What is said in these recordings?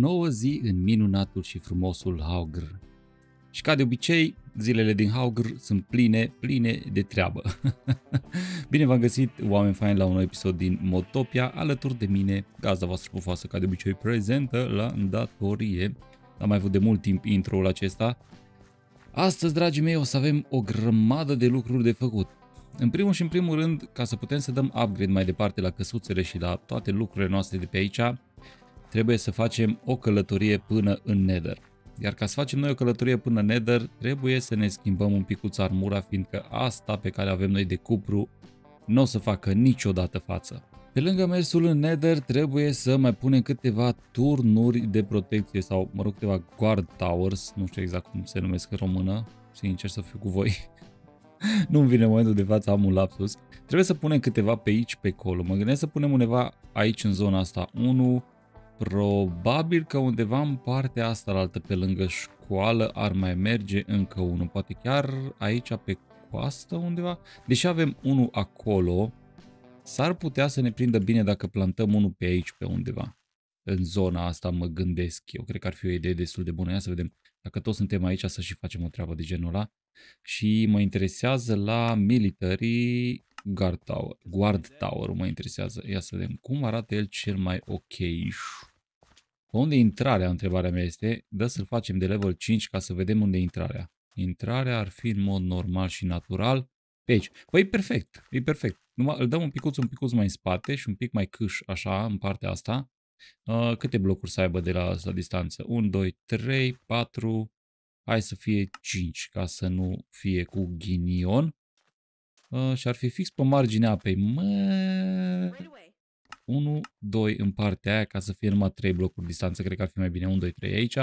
nouă zi în minunatul și frumosul Haugr. Și ca de obicei, zilele din Haugr sunt pline, pline de treabă. Bine v-am găsit, oameni faini, la un nou episod din Motopia, alături de mine, gazda voastră pufoasă, ca de obicei, prezentă la datorie. Am mai avut de mult timp intro-ul acesta. Astăzi, dragii mei, o să avem o grămadă de lucruri de făcut. În primul și în primul rând, ca să putem să dăm upgrade mai departe la căsuțele și la toate lucrurile noastre de pe aici, trebuie să facem o călătorie până în Nether. Iar ca să facem noi o călătorie până în Nether, trebuie să ne schimbăm un picuț armura, fiindcă asta pe care avem noi de cupru nu o să facă niciodată față. Pe lângă mersul în Nether trebuie să mai punem câteva turnuri de protecție sau, mă rog, câteva guard towers, nu știu exact cum se numesc în română, sincer să fiu cu voi. Nu-mi vine momentul de față, am un lapsus. Trebuie să punem câteva pe aici, pe acolo. Mă gândesc să punem undeva aici în zona asta 1, Probabil că undeva în partea asta, la altă, pe lângă școală, ar mai merge încă unul. Poate chiar aici, pe coastă undeva. Deși avem unul acolo, s-ar putea să ne prindă bine dacă plantăm unul pe aici, pe undeva. În zona asta mă gândesc eu. Cred că ar fi o idee destul de bună. Ia să vedem. Dacă toți suntem aici, să și facem o treabă de genul ăla. Și mă interesează la military Guard Tower. Guard Tower mă interesează. Ia să vedem cum arată el cel mai ok. Unde e intrarea, întrebarea mea este, dă să-l facem de level 5 ca să vedem unde e intrarea. Intrarea ar fi în mod normal și natural pe aici. Păi e perfect, e perfect. Numai, îl dăm un picuț, un picuț mai în spate și un pic mai câș, așa, în partea asta. Uh, câte blocuri să aibă de la, la distanță? 1, 2, 3, 4, hai să fie 5 ca să nu fie cu ghinion. Ă, și ar fi fix pe marginea apei. Mă... 1, 2 în partea aia, ca să fie numai 3 blocuri distanță, cred că ar fi mai bine 1, 2, 3 aici.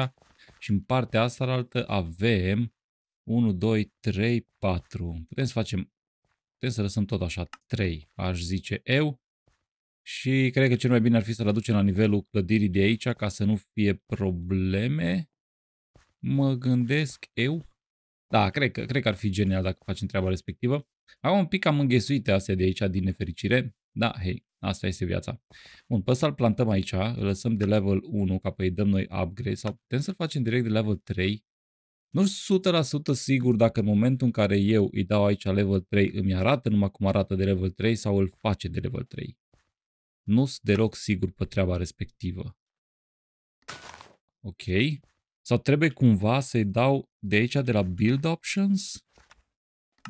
Și în partea asta altă avem 1, 2, 3, 4. Putem să facem, putem să lăsăm tot așa, 3, aș zice eu. Și cred că cel mai bine ar fi să-l aducem la nivelul clădirii de aici, ca să nu fie probleme. Mă gândesc eu. Da, cred că, cred că ar fi genial dacă facem treaba respectivă. Acum un pic am înghesuite astea de aici, din nefericire, da, hei, asta este viața. Bun, pe ăsta îl plantăm aici, îl lăsăm de level 1 ca pe îi dăm noi upgrade sau putem să-l facem direct de level 3. Nu sunt 100% sigur dacă în momentul în care eu îi dau aici level 3 îmi arată numai cum arată de level 3 sau îl face de level 3. Nu sunt deloc sigur pe treaba respectivă. Ok. Sau trebuie cumva să-i dau de aici de la build options?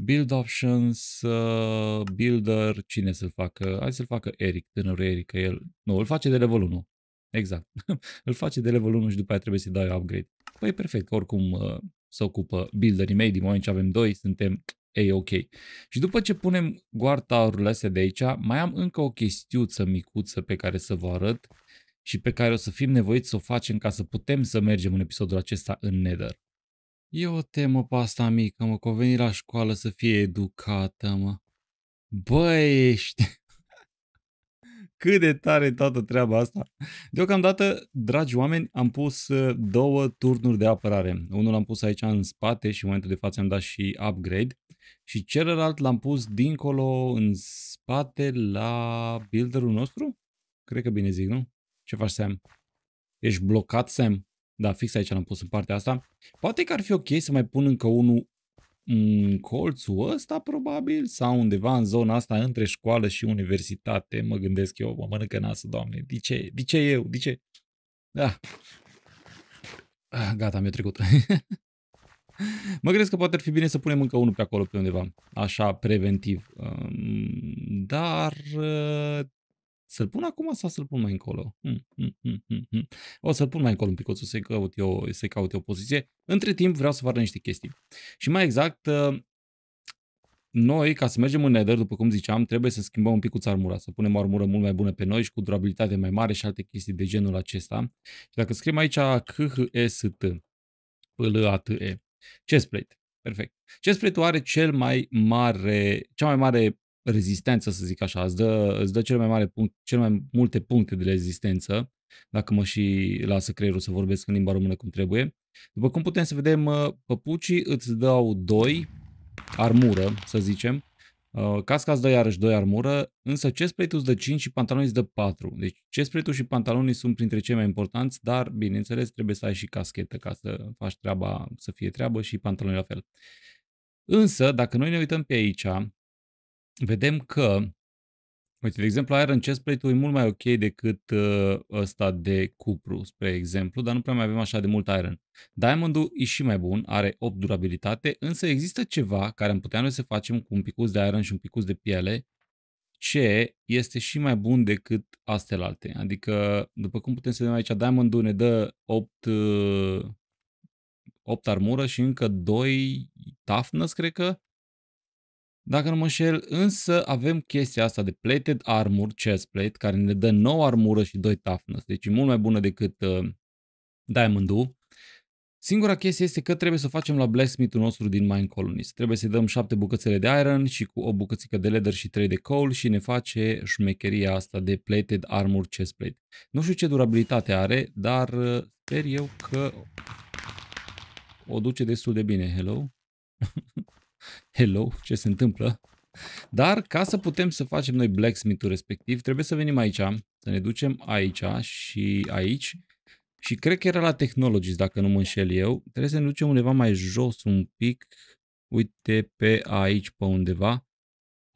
Build Options, uh, Builder, cine să-l facă? Hai să-l facă Eric, tânărul Eric, că el... Nu, îl face de level 1. Exact. îl face de level 1 și după aia trebuie să-i dai upgrade. Păi perfect, că oricum uh, se ocupă builderii mei, din moment ce avem 2, suntem ei ok. Și după ce punem guardarurile astea de aici, mai am încă o chestiuță micuță pe care să vă arăt și pe care o să fim nevoiți să o facem ca să putem să mergem în episodul acesta în Nether. E o temă pe asta mică, mă, că veni la școală să fie educată, mă. Bă, ești... Cât de tare toată treaba asta. Deocamdată, dragi oameni, am pus uh, două turnuri de apărare. Unul l-am pus aici în spate și în momentul de față am dat și upgrade. Și celălalt l-am pus dincolo, în spate, la builderul nostru? Cred că bine zic, nu? Ce faci, Sam? Ești blocat, Sam? Da, fix aici l-am pus în partea asta. Poate că ar fi ok să mai pun încă unul în mm, colțul ăsta, probabil, sau undeva în zona asta între școală și universitate. Mă gândesc eu, mă mănâncă nasă, doamne. De ce? De ce eu? De ce? Da. Ah, gata, mi-a trecut. mă gândesc că poate ar fi bine să punem încă unul pe acolo, pe undeva, așa, preventiv. Dar să-l pun acum sau să-l pun mai încolo? Hmm, hmm, hmm, o să-l pun mai încolo un pic o să-i caut, eu, să caut eu poziție. Între timp vreau să vă arăt niște chestii. Și mai exact, ă, noi, ca să mergem în nether, după cum ziceam, trebuie să schimbăm un pic armura, să punem o armură mult mai bună pe noi și cu durabilitate mai mare și alte chestii de genul acesta. Și dacă scriem aici KHST, PLATE, chestplate, perfect. Chestplate-ul are cel mai mare, cea mai mare rezistență, să zic așa, îți dă, îți dă cel mai mare punct, cel mai multe puncte de rezistență, dacă mă și lasă creierul să vorbesc în limba română cum trebuie. După cum putem să vedem, uh, păpucii îți dau 2 armură, să zicem, uh, casca îți dă iarăși 2 armură, însă chestplate îți dă 5 și pantalonii îți dă 4. Deci chestplate și pantalonii sunt printre cei mai importanți, dar, bineînțeles, trebuie să ai și caschetă ca să faci treaba, să fie treabă și pantaloni la fel. Însă, dacă noi ne uităm pe aici, vedem că, uite, de exemplu, Iron Chest Plate-ul e mult mai ok decât uh, ăsta de cupru, spre exemplu, dar nu prea mai avem așa de mult Iron. Diamond-ul e și mai bun, are 8 durabilitate, însă există ceva care am putea noi să facem cu un picuț de Iron și un picuț de piele, ce este și mai bun decât astelalte. Adică, după cum putem să vedem aici, Diamond-ul ne dă 8 uh, 8 armură și încă 2 toughness, cred că, dacă nu mă șel, însă avem chestia asta de plated armor, chest plate, care ne dă 9 armură și 2 toughness, deci e mult mai bună decât uh, Diamond-ul. Singura chestie este că trebuie să facem la blacksmith-ul nostru din Mine Colonies. Trebuie să-i dăm 7 bucățele de iron și cu o bucățică de leather și 3 de coal și ne face șmecheria asta de plated armor chestplate. Nu știu ce durabilitate are, dar uh, sper eu că o duce destul de bine. Hello? hello, ce se întâmplă? Dar ca să putem să facem noi blacksmith-ul respectiv, trebuie să venim aici, să ne ducem aici și aici. Și cred că era la Technologies, dacă nu mă înșel eu. Trebuie să ne ducem undeva mai jos un pic. Uite pe aici, pe undeva.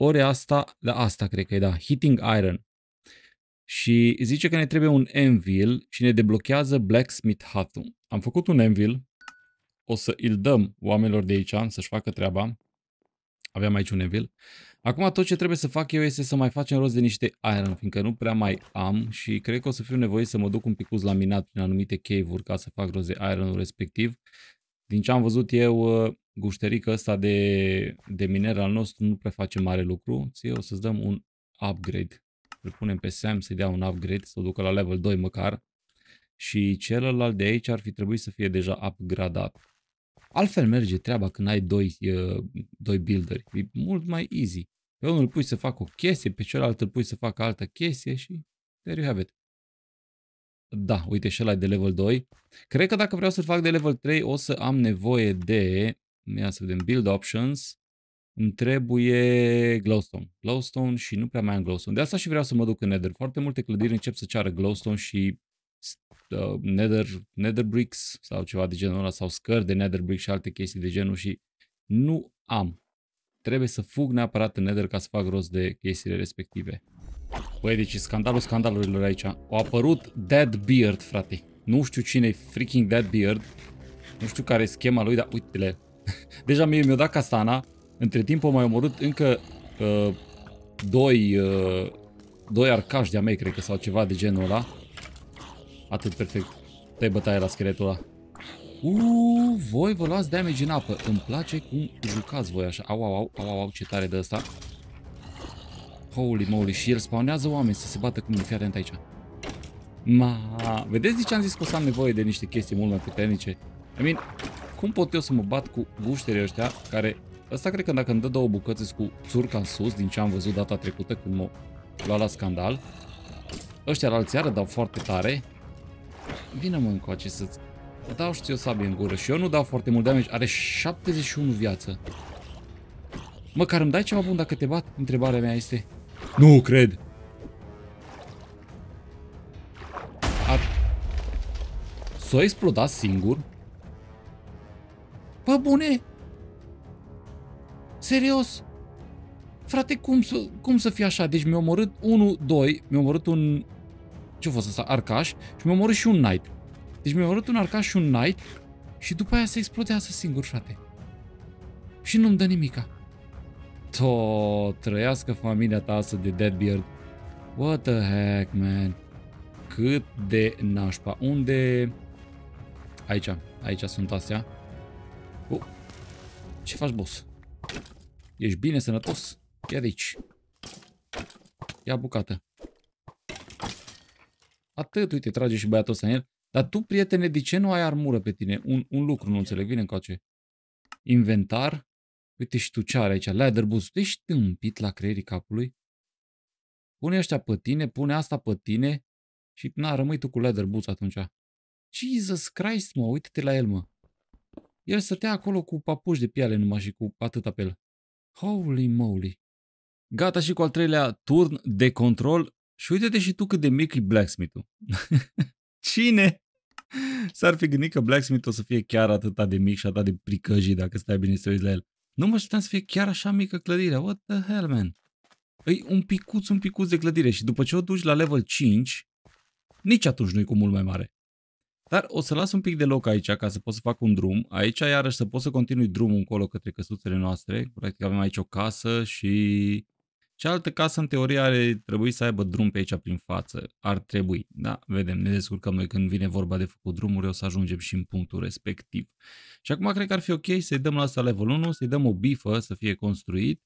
Ori asta, da, asta cred că e, da, Hitting Iron. Și zice că ne trebuie un anvil și ne deblochează blacksmith hat -ul. Am făcut un anvil, o să îl dăm oamenilor de aici să-și facă treaba. Aveam aici un evil. Acum tot ce trebuie să fac eu este să mai facem rost de niște iron, fiindcă nu prea mai am și cred că o să fiu nevoit să mă duc un picuț la minat prin anumite cave-uri ca să fac rost de iron respectiv. Din ce am văzut eu, ă, gușterica asta de, de miner al nostru nu prea face mare lucru. Ție o să-ți dăm un upgrade. Îl punem pe Sam să-i dea un upgrade, să o ducă la level 2 măcar. Și celălalt de aici ar fi trebuit să fie deja upgradat. Altfel merge treaba când ai doi, uh, doi builderi. E mult mai easy. Pe unul îl pui să facă o chestie, pe celălalt îl pui să facă altă chestie și there you have it. Da, uite și ăla de level 2. Cred că dacă vreau să-l fac de level 3 o să am nevoie de... Ia să vedem, build options. Îmi trebuie glowstone. Glowstone și nu prea mai am glowstone. De asta și vreau să mă duc în Nether. Foarte multe clădiri încep să ceară glowstone și Uh, nether, nether bricks sau ceva de genul ăla sau scări de nether bricks și alte chestii de genul și nu am. Trebuie să fug neapărat în nether ca să fac rost de chestiile respective. Băi, deci scandalul scandalurilor aici. Au apărut Dead Beard, frate. Nu știu cine e freaking Dead Beard. Nu știu care e schema lui, dar uite-le. Deja mi-a mi dat castana. Între timp au mai omorât încă uh, doi, uh, doi arcași de-a mei, cred că, sau ceva de genul ăla. Atât, perfect. Tăi bătaie la scheletul ăla. Uuu, voi vă luați damage în apă. Îmi place cum jucați voi așa. Au, au, au, au, au, ce tare de ăsta. Holy moly, și el spawnează oameni să se bată cu mine. Fii aici. Ma, vedeți de ce am zis că o să am nevoie de niște chestii mult mai puternice? I mean, cum pot eu să mă bat cu gușterii ăștia care... Ăsta cred că dacă îmi dă două bucăți cu țurca în sus, din ce am văzut data trecută când m-a luat la scandal. Ăștia la alții dau foarte tare. Vine mă încoace să-ți... Dau și eu sabie în gură și eu nu dau foarte mult damage. Are 71 viață. Măcar îmi dai ceva bun dacă te bat? Întrebarea mea este. Nu cred. Ar... s a explodat singur? Bă, bune! Serios? Frate, cum să, cum să fie așa? Deci mi-a omorât 1, 2, mi-a omorât un ce a fost asta? Arcaș. Și mi-a omorât și un knight. Deci mi-a omorât un arcaș și un knight și după aia se explodează singur, frate. Și nu-mi dă nimica. To, trăiască familia ta asta de Deadbeard. What the heck, man. Cât de nașpa. Unde... Aici, aici sunt astea. Oh. Ce faci, boss? Ești bine, sănătos? Ia de aici. Ia bucată. Atât, uite, trage și băiatul ăsta în el. Dar tu, prietene, de ce nu ai armură pe tine? Un, un lucru nu înțeleg. Vine încoace. Inventar. Uite și tu ce are aici. Leather boots. Tu ești tâmpit la creierii capului. Pune ăștia pe tine, pune asta pe tine și na, rămâi tu cu leather boots atunci. Jesus Christ, mă, uite-te la el, mă. El stătea acolo cu papuși de piele numai și cu atât apel, Holy moly! Gata și cu al treilea turn de control și uite-te și tu cât de mic e blacksmith-ul. Cine s-ar fi gândit că blacksmith o să fie chiar atâta de mic și atât de pricăjii dacă stai bine să uiți la el. Nu mă așteptam să fie chiar așa mică clădirea. What the hell, man? E un picuț, un picuț de clădire și după ce o duci la level 5, nici atunci nu e cu mult mai mare. Dar o să las un pic de loc aici ca să pot să fac un drum. Aici iarăși să pot să continui drumul încolo către căsuțele noastre. Practic avem aici o casă și Cealaltă casă, în teorie, are trebui să aibă drum pe aici prin față. Ar trebui, da, vedem, ne descurcăm noi când vine vorba de făcut drumuri, o să ajungem și în punctul respectiv. Și acum cred că ar fi ok să-i dăm la asta level 1, să-i dăm o bifă să fie construit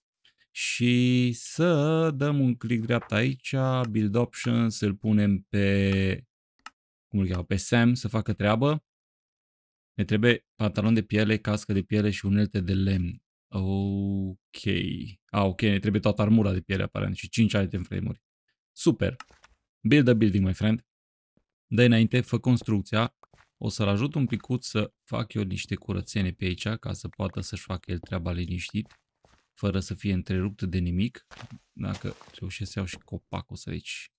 și să dăm un click dreapta aici, build options, să-l punem pe, cum îl cheamă, pe Sam să facă treabă. Ne trebuie pantalon de piele, cască de piele și unelte de lemn. Ok. A, ok, ne trebuie toată armura de piele aparent și 5 item frame-uri. Super. Build a building, my friend. Dă înainte, fă construcția. O să-l ajut un picut să fac eu niște curățene pe aici ca să poată să-și facă el treaba liniștit fără să fie întrerupt de nimic. Dacă reușesc să iau și copacul să aici.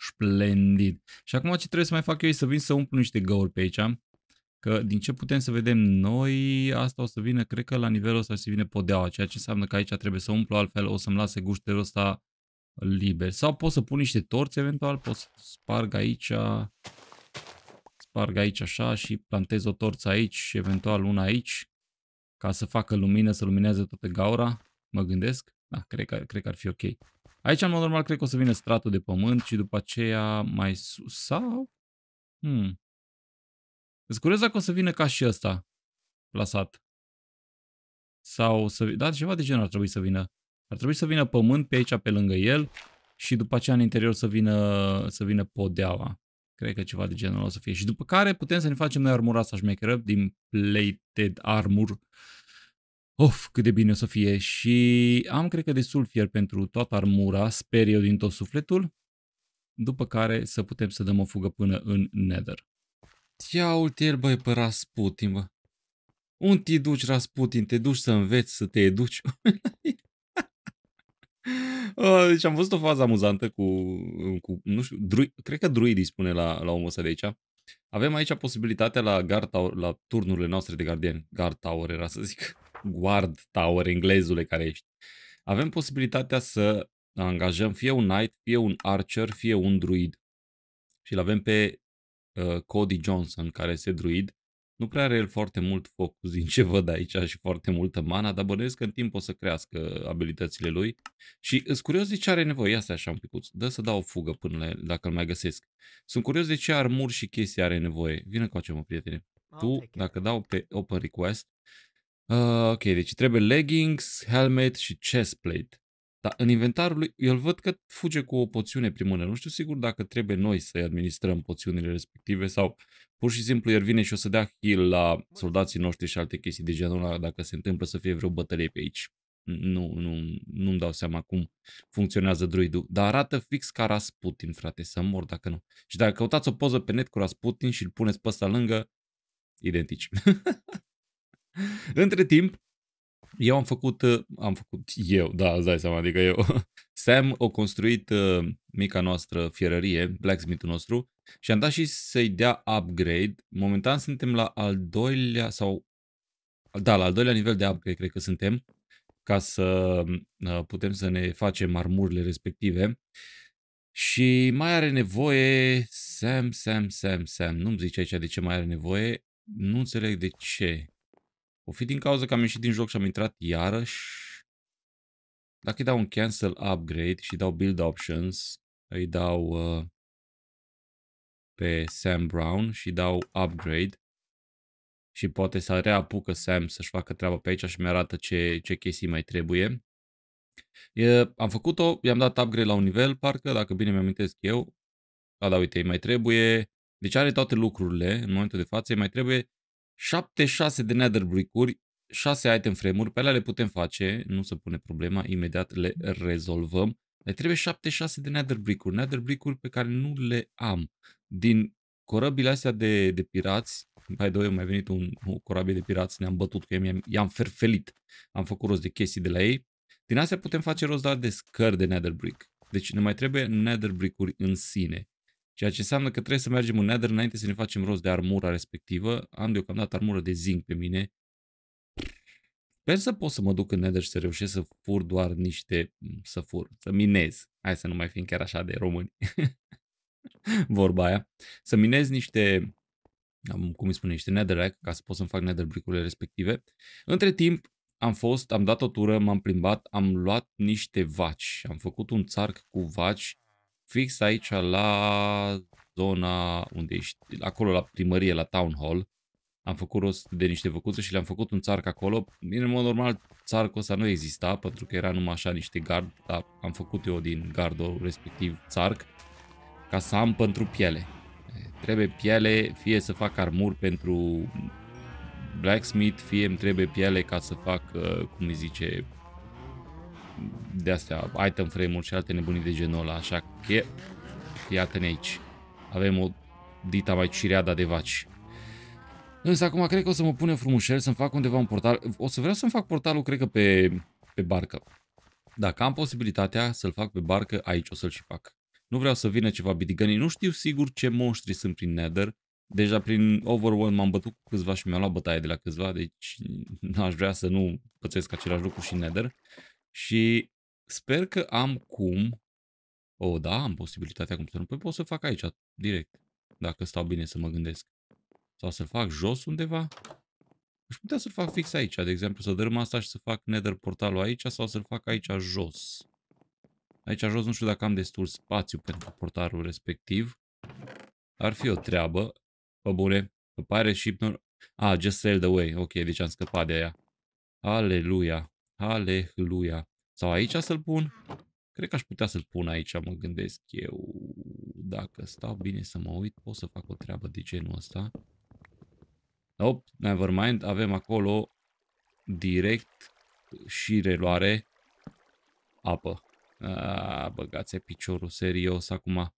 Splendid. Și acum ce trebuie să mai fac eu e să vin să umplu niște găuri pe aici. Că din ce putem să vedem noi, asta o să vină, cred că la nivelul ăsta se vine podeaua, ceea ce înseamnă că aici trebuie să umplu, altfel o să-mi lase gușterul ăsta liber. Sau pot să pun niște torți eventual, pot să sparg aici, sparg aici așa și plantez o torță aici și eventual una aici, ca să facă lumină, să lumineze toată gaura, mă gândesc. Da, cred că, cred că ar fi ok. Aici, în mod normal, cred că o să vină stratul de pământ și după aceea mai sus sau... Hmm. Îți curioz dacă o să vină ca și ăsta plasat. Sau să... Da, ceva de genul ar trebui să vină. Ar trebui să vină pământ pe aici, pe lângă el și după aceea în interior să vină, să vină podeaua. Cred că ceva de genul o să fie. Și după care putem să ne facem noi armura asta șmecheră din plated armor. Of, cât de bine o să fie. Și am, cred că, destul fier pentru toată armura, sper eu din tot sufletul. După care să putem să dăm o fugă până în Nether ia uite el băi pe Rasputin, bă. Unde te duci, Rasputin? Te duci să înveți, să te educi? deci am văzut o fază amuzantă cu, cu nu știu, druid, cred că druidii spune la, la omul ăsta de aici. Avem aici posibilitatea la guard tower, la turnurile noastre de gardien, guard tower era să zic, guard tower, englezule care ești. Avem posibilitatea să angajăm fie un knight, fie un archer, fie un druid. Și l avem pe Uh, Cody Johnson, care este druid, nu prea are el foarte mult focus din ce văd aici și foarte multă mana, dar bănuiesc că în timp o să crească abilitățile lui. Și sunt curios de ce are nevoie. Ia așa un picuț. Dă să dau o fugă până la, dacă îl mai găsesc. Sunt curios de ce armuri și chestii are nevoie. Vină cu mă, prietene. Tu, dacă dau pe Open Request, Uh, ok, deci trebuie leggings, helmet și chestplate. Dar în inventarul lui, el văd că fuge cu o poțiune prin mână. Nu știu sigur dacă trebuie noi să-i administrăm poțiunile respective sau pur și simplu el vine și o să dea heal la soldații noștri și alte chestii de genul ăla dacă se întâmplă să fie vreo bătălie pe aici. Nu, nu, nu-mi dau seama cum funcționează druidul, dar arată fix ca Rasputin, frate, să mor dacă nu. Și dacă căutați o poză pe net cu Rasputin și îl puneți pe ăsta lângă, identici. Între timp, eu am făcut, uh, am făcut eu, da, îți dai seama, adică eu. Sam a construit uh, mica noastră fierărie, blacksmith-ul nostru, și am dat și să-i dea upgrade. Momentan suntem la al doilea sau, da, la al doilea nivel de upgrade, cred că suntem, ca să uh, putem să ne facem armurile respective. Și mai are nevoie, Sam, Sam, Sam, Sam, nu-mi zice aici de ce mai are nevoie, nu înțeleg de ce. O fi din cauza că am ieșit din joc și am intrat iarăși. Dacă îi dau un cancel upgrade și dau build options, îi dau uh, pe Sam Brown și dau upgrade și poate să reapucă Sam să-și facă treaba pe aici și mi-arată ce, ce chestii mai trebuie. E, am făcut-o, i-am dat upgrade la un nivel, parcă, dacă bine mi amintesc eu. Da, da, uite, îi mai trebuie. Deci are toate lucrurile în momentul de față, îi mai trebuie 76 de nether brick-uri, 6 item frame-uri, pe alea le putem face, nu se pune problema, imediat le rezolvăm. Ne trebuie 76 de nether brick-uri, nether brick-uri pe care nu le am. Din corăbile astea de, de pirați, mai doi, mai venit un, corabie de pirați, ne-am bătut cu ei, i-am ferfelit, am făcut rost de chestii de la ei. Din astea putem face rost doar de scări de nether brick. Deci ne mai trebuie nether brick-uri în sine. Ceea ce înseamnă că trebuie să mergem în nether înainte să ne facem rost de armura respectivă. Am deocamdată armură de zinc pe mine. Sper să pot să mă duc în nether și să reușesc să fur doar niște... Mm, să fur, să minez. Hai să nu mai fim chiar așa de români. Vorba aia. Să minez niște am, cum îi spune, niște netherrack ca să pot să-mi fac nether bricurile respective. Între timp, am fost, am dat o tură, m-am plimbat, am luat niște vaci. Am făcut un țarc cu vaci fix aici la zona unde ești, acolo la primărie, la town hall. Am făcut rost de niște făcuțe și le-am făcut un țarc acolo. în mod normal, țarcul ăsta nu exista, pentru că era numai așa niște gard, dar am făcut eu din gardul respectiv țarc, ca să am pentru piele. Trebuie piele, fie să fac armuri pentru blacksmith, fie îmi trebuie piele ca să fac, uh, cum îi zice, de astea, item frame-uri și alte nebunii de genul ăla, așa că iată-ne aici. Avem o dita mai cireada de vaci. Însă acum cred că o să mă pune frumușel să-mi fac undeva un portal. O să vreau să-mi fac portalul, cred că pe, pe barcă. Dacă am posibilitatea să-l fac pe barcă, aici o să-l și fac. Nu vreau să vină ceva bidigănii. Nu știu sigur ce monștri sunt prin Nether. Deja prin Overworld m-am bătut cu câțiva și mi-am luat bătaie de la câțiva, deci n-aș vrea să nu pățesc același lucru și Nether. Și sper că am cum, o, oh, da, am posibilitatea cum să nu, păi pot să fac aici, direct, dacă stau bine să mă gândesc. Sau să-l fac jos undeva. Aș putea să-l fac fix aici, de exemplu, să dărâm asta și să fac nether portalul aici sau să-l fac aici jos. Aici jos nu știu dacă am destul spațiu pentru portarul respectiv. Ar fi o treabă. Pă bune, pare ship... Ah, just sailed away. Ok, deci am scăpat de aia. Aleluia. Aleluia. Sau aici să-l pun? Cred că aș putea să-l pun aici, mă gândesc eu. Dacă stau bine să mă uit, pot să fac o treabă de genul ăsta. Op, never mind. Avem acolo direct și reluare apă. A, băgați piciorul serios acum.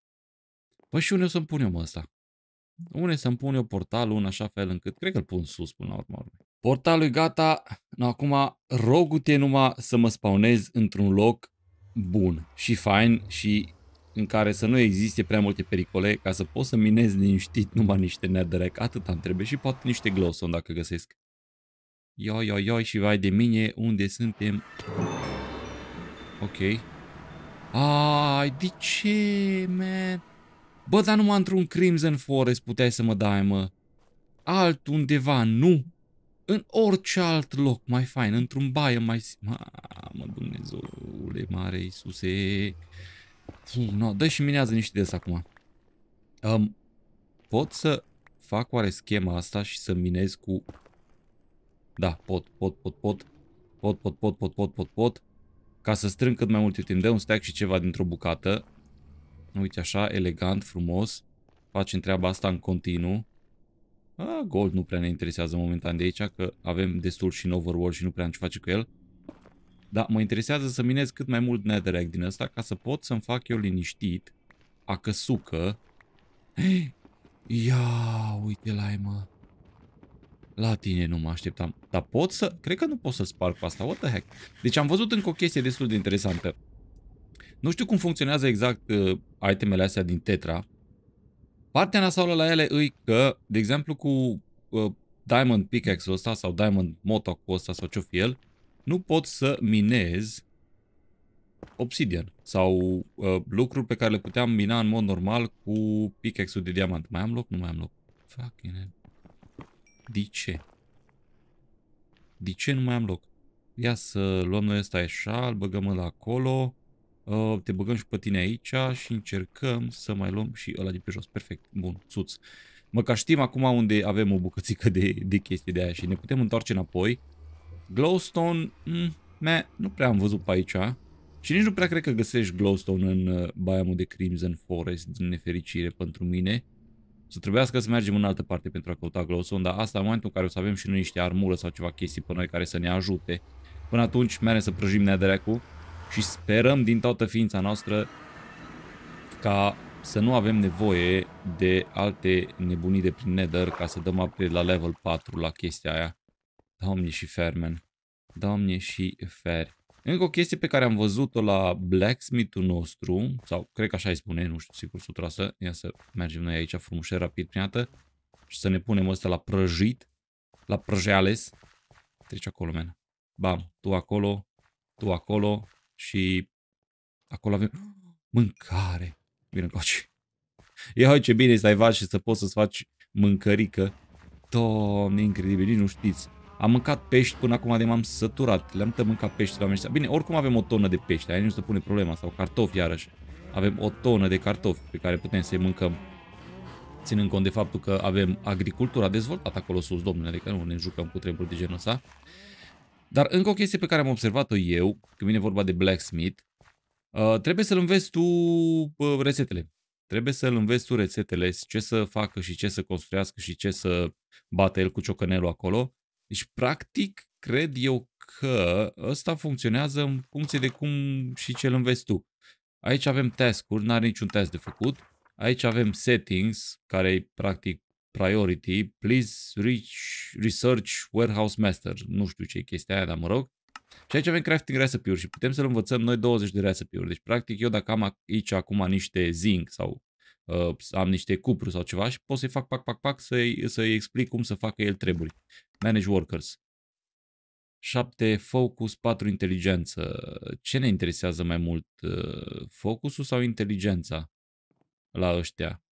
Păi și unde o să-mi pun eu mă ăsta? Unde să-mi pun eu portalul în așa fel încât, cred că-l pun sus până la urmă. Portalul e gata, no, acum te numai să mă spawnez într-un loc bun și fain și în care să nu existe prea multe pericole ca să pot să minez liniștit numai niște netherrack, atât am trebuie și poate niște glosson dacă găsesc. Ioi, ioi, ioi și vai de mine, unde suntem? Ok. Ai, de ce, man? Bă, dar numai într-un Crimson Forest puteai să mă dai, mă. Altundeva, nu? în orice alt loc mai fain, într-un baie mai... Mamă, Dumnezeule mare, Iisuse! no, dă și minează niște des acum. Um, pot să fac oare schema asta și să minez cu... Da, pot, pot, pot, pot, pot, pot, pot, pot, pot, pot, pot, ca să strâng cât mai multe timp. De un stack și ceva dintr-o bucată. Uite așa, elegant, frumos. Facem treaba asta în continuu. A, gold nu prea ne interesează momentan de aici, că avem destul și în overworld și nu prea am ce face cu el. Dar mă interesează să minez cât mai mult netherrack din ăsta ca să pot să-mi fac eu liniștit a căsucă. Ia, uite la mă. La tine nu mă așteptam. Dar pot să... Cred că nu pot să sparg cu asta. What the heck? Deci am văzut încă o chestie destul de interesantă. Nu știu cum funcționează exact uh, itemele astea din Tetra. Partea nasoală la ele e că, de exemplu, cu uh, Diamond Pickaxe-ul ăsta sau Diamond motoc ăsta sau ce-o el, nu pot să minez obsidian sau uh, lucruri pe care le puteam mina în mod normal cu pickaxe-ul de diamant. Mai am loc? Nu mai am loc. Fucking hell. De ce? De ce nu mai am loc? Ia să luăm noi ăsta îl băgăm la acolo. Uh, te băgăm și pe tine aici și încercăm să mai luăm și ăla de pe jos. Perfect, bun, țuț. Măcar știm acum unde avem o bucățică de, de chestii de aia și ne putem întoarce înapoi. Glowstone, mm, meh, nu prea am văzut pe aici. Și nici nu prea cred că găsești Glowstone în uh, biomul de Crimson Forest, din nefericire pentru mine. Să trebuiască să mergem în altă parte pentru a căuta Glowstone, dar asta în momentul în care o să avem și noi niște armură sau ceva chestii pe noi care să ne ajute. Până atunci, merem să prăjim neaderea cu și sperăm din toată ființa noastră ca să nu avem nevoie de alte nebunii de prin Nether ca să dăm upgrade la level 4 la chestia aia. Doamne și fermen. Doamne și fer. Încă o chestie pe care am văzut-o la blacksmith-ul nostru, sau cred că așa îi spune, nu știu sigur 100%, ia să mergem noi aici frumușe rapid prin dată și să ne punem ăsta la prăjit, la prăjeales. Treci acolo, men. Bam, tu acolo, tu acolo, și acolo avem mâncare. Bine, coace. Ia uite ce bine stai ai vaci și să poți să-ți faci mâncărică. Doamne, incredibil, nici nu știți. Am mâncat pești până acum de m-am săturat. Le-am mâncat pești la meștea. Bine, oricum avem o tonă de pești, aia nu se pune problema. Sau cartofi, iarăși. Avem o tonă de cartofi pe care putem să-i mâncăm. Ținând cont de faptul că avem agricultura dezvoltată acolo sus, domnule, adică nu ne jucăm cu treburi de genul ăsta. Dar încă o chestie pe care am observat-o eu, când vine vorba de blacksmith, uh, trebuie să-l înveți tu uh, rețetele. Trebuie să-l înveți tu rețetele, ce să facă și ce să construiască și ce să bată el cu ciocănelul acolo. Deci, practic, cred eu că ăsta funcționează în funcție de cum și ce l înveți tu. Aici avem task-uri, n-are niciun task de făcut. Aici avem settings, care e practic priority, please reach research warehouse master. Nu știu ce e chestia aia, dar mă rog. Și aici avem crafting recipe-uri și putem să-l învățăm noi 20 de recipe-uri. Deci, practic, eu dacă am aici acum niște zinc sau uh, am niște cupru sau ceva și pot să-i fac pac, pac, pac, să-i, să-i explic cum să facă el treburi. Manage workers. 7 focus, 4 inteligență. Ce ne interesează mai mult? Uh, focusul sau inteligența la ăștia?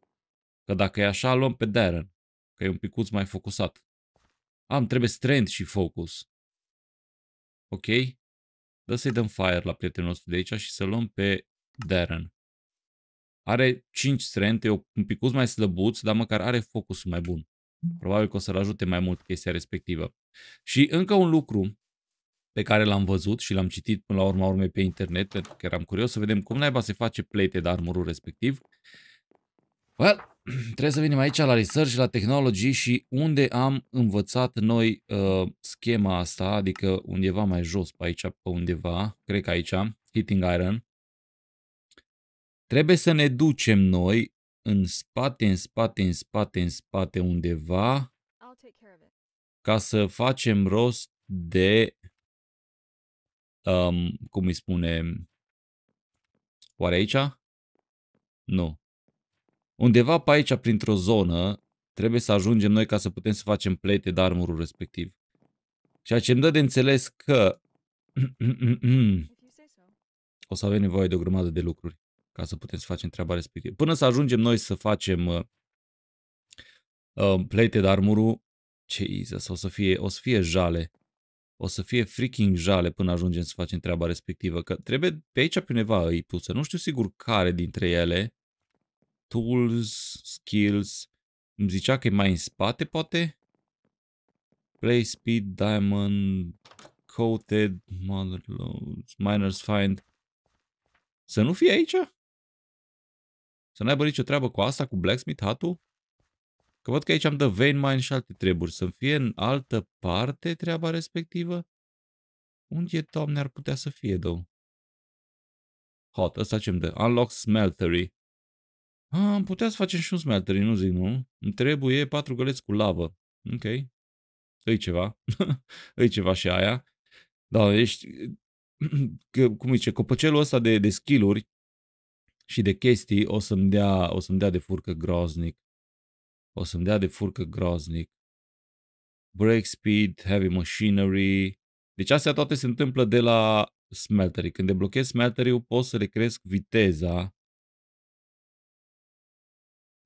Că dacă e așa, luăm pe Darren, că e un picuț mai focusat. Am, trebuie strength și focus. Ok? Dă să-i dăm fire la prietenul nostru de aici și să luăm pe Darren. Are 5 strength, e un picuț mai slăbuț, dar măcar are focusul mai bun. Probabil că o să-l ajute mai mult chestia respectivă. Și încă un lucru pe care l-am văzut și l-am citit până la urma urmei pe internet, pentru că eram curios să vedem cum naiba se face de armorul respectiv. Well, trebuie să venim aici la research, la tehnologii și unde am învățat noi uh, schema asta, adică undeva mai jos pe aici, pe undeva, cred că aici, hitting iron. Trebuie să ne ducem noi în spate, în spate, în spate, în spate undeva ca să facem rost de, um, cum îi spune, oare aici? Nu. Undeva pe aici, printr-o zonă, trebuie să ajungem noi ca să putem să facem plate de armurul respectiv. Ceea ce îmi dă de înțeles că o să avem nevoie de o grămadă de lucruri ca să putem să facem treaba respectivă. Până să ajungem noi să facem uh, uh, plate de armurul, ce Jesus, o să fie, o să fie jale. O să fie freaking jale până ajungem să facem treaba respectivă, că trebuie pe aici pe neva îi pusă. Nu știu sigur care dintre ele, tools, skills. Îmi zicea că e mai în spate, poate? Play speed, diamond, coated, mother loads, miners find. Să nu fie aici? Să n-aibă nicio treabă cu asta, cu blacksmith hatul? Că văd că aici am dă vein mine și alte treburi. Să fie în altă parte treaba respectivă? Unde, doamne, ar putea să fie, două? Hot, ăsta ce-mi dă? Unlock smeltery. A, ah, am putea să facem și un smeltery, nu zic, nu? Îmi trebuie patru găleți cu lavă. Ok. Îi ceva. Îi ceva și aia. Da, ești... Că, cum zice, copăcelul ăsta de, de skill-uri și de chestii o să-mi dea, o să-mi dea de furcă groaznic. O să-mi dea de furcă groaznic. Break speed, heavy machinery. Deci astea toate se întâmplă de la smeltery. Când deblochezi smeltery-ul poți să le cresc viteza